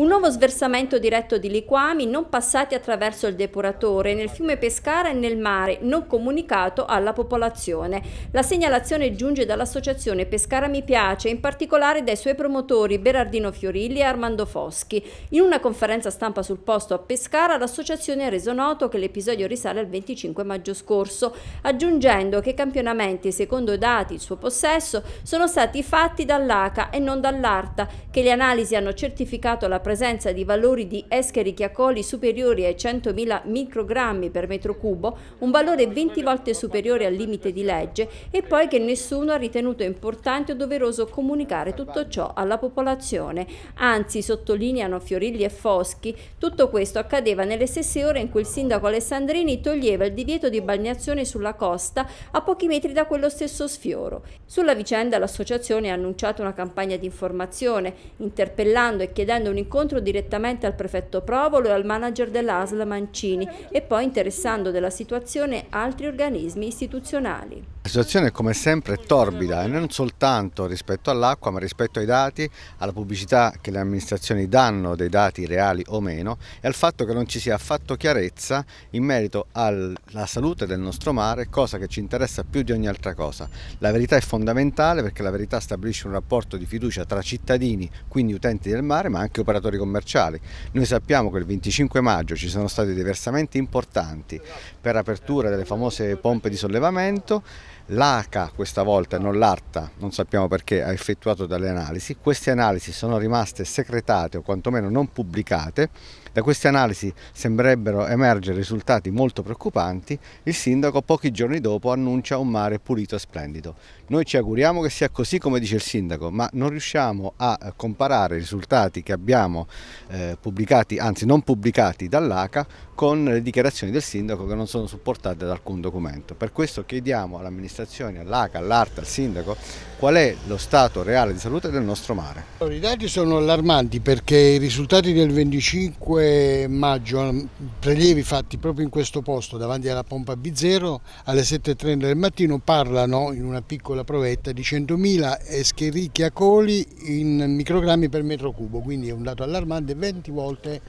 Un nuovo sversamento diretto di liquami non passati attraverso il depuratore nel fiume Pescara e nel mare, non comunicato alla popolazione. La segnalazione giunge dall'associazione Pescara Mi Piace, in particolare dai suoi promotori Berardino Fiorilli e Armando Foschi. In una conferenza stampa sul posto a Pescara, l'associazione ha reso noto che l'episodio risale al 25 maggio scorso, aggiungendo che i campionamenti, secondo i dati in suo possesso, sono stati fatti dall'ACA e non dall'ARTA, che le analisi hanno certificato la presenza presenza di valori di escheri chiacoli superiori ai 100.000 microgrammi per metro cubo, un valore 20 volte superiore al limite di legge e poi che nessuno ha ritenuto importante o doveroso comunicare tutto ciò alla popolazione. Anzi, sottolineano Fiorilli e Foschi, tutto questo accadeva nelle stesse ore in cui il sindaco Alessandrini toglieva il divieto di balneazione sulla costa a pochi metri da quello stesso sfioro. Sulla vicenda l'associazione ha annunciato una campagna di informazione, interpellando e chiedendo un incontro incontro direttamente al prefetto Provolo e al manager dell'ASL Mancini e poi interessando della situazione altri organismi istituzionali. La situazione come sempre torbida e non soltanto rispetto all'acqua ma rispetto ai dati, alla pubblicità che le amministrazioni danno dei dati reali o meno e al fatto che non ci sia affatto chiarezza in merito alla salute del nostro mare, cosa che ci interessa più di ogni altra cosa. La verità è fondamentale perché la verità stabilisce un rapporto di fiducia tra cittadini, quindi utenti del mare ma anche operatori commerciali. Noi sappiamo che il 25 maggio ci sono stati dei versamenti importanti per apertura delle famose pompe di sollevamento l'ACA questa volta, non l'ARTA, non sappiamo perché, ha effettuato delle analisi. Queste analisi sono rimaste secretate o quantomeno non pubblicate. Da queste analisi sembrerebbero emergere risultati molto preoccupanti. Il sindaco pochi giorni dopo annuncia un mare pulito e splendido. Noi ci auguriamo che sia così come dice il sindaco, ma non riusciamo a comparare i risultati che abbiamo eh, pubblicati, anzi non pubblicati dall'ACA con le dichiarazioni del sindaco che non sono supportate da alcun documento. Per questo chiediamo all'amministrazione amministrazioni, all'ACA, all'ARTA, al sindaco, qual è lo stato reale di salute del nostro mare? Allora, I dati sono allarmanti perché i risultati del 25 maggio, mm, prelievi fatti proprio in questo posto davanti alla pompa B0 alle 7.30 del mattino parlano in una piccola provetta di 100.000 escherichia coli in microgrammi per metro cubo, quindi è un dato allarmante 20 volte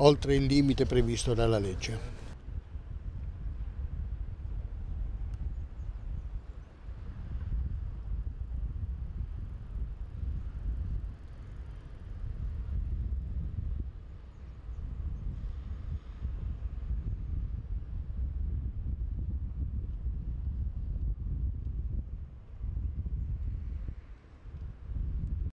oltre il limite previsto dalla legge.